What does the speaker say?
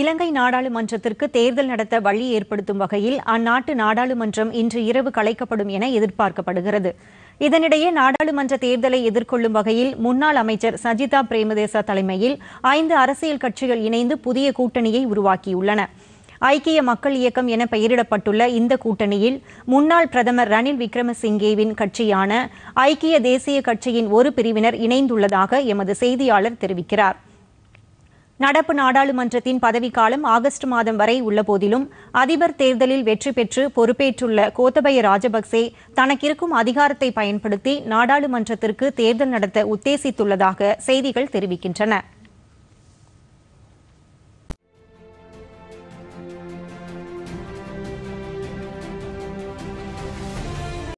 இலங்கை நாடாளுமன்றத்திற்கு தேர்தல் நடத்த வழி ஏற்படுத்தும் வகையில் அந்நாட்டு நாடாளுமன்றம் இன்று இரவு கலைக்கப்படும் என எதிர்பார்க்கப்படுகிறது இதனிடையே நாடாளுமன்ற தேர்தலை எதிர்கொள்ளும் வகையில் முன்னாள் அமைச்சர் சஜிதா பிரேமதேசா தலைமையில் ஐந்து அரசியல் கட்சிகள் இணைந்து புதிய கூட்டணியை உருவாக்கியுள்ளன ஐக்கிய மக்கள் இயக்கம் என பெயரிடப்பட்டுள்ள இந்த கூட்டணியில் முன்னாள் பிரதமர் ரணில் விக்ரமசிங்கேவின் கட்சியான ஐக்கிய தேசிய கட்சியின் ஒரு பிரிவினர் இணைந்துள்ளதாக எமது செய்தியாளர் தெரிவிக்கிறார் நடப்பு நாடாளுமன்றத்தின் பதவிக்காலம் ஆகஸ்ட் மாதம் வரை உள்ள போதிலும் அதிபர் தேர்தலில் வெற்றி பெற்று பொறுப்பேற்றுள்ள கோத்தபய ராஜபக்சே தனக்கிருக்கும் அதிகாரத்தை பயன்படுத்தி நாடாளுமன்றத்திற்கு தேர்தல் நடத்த உத்தேசித்துள்ளதாக செய்திகள் தெரிவிக்கின்றன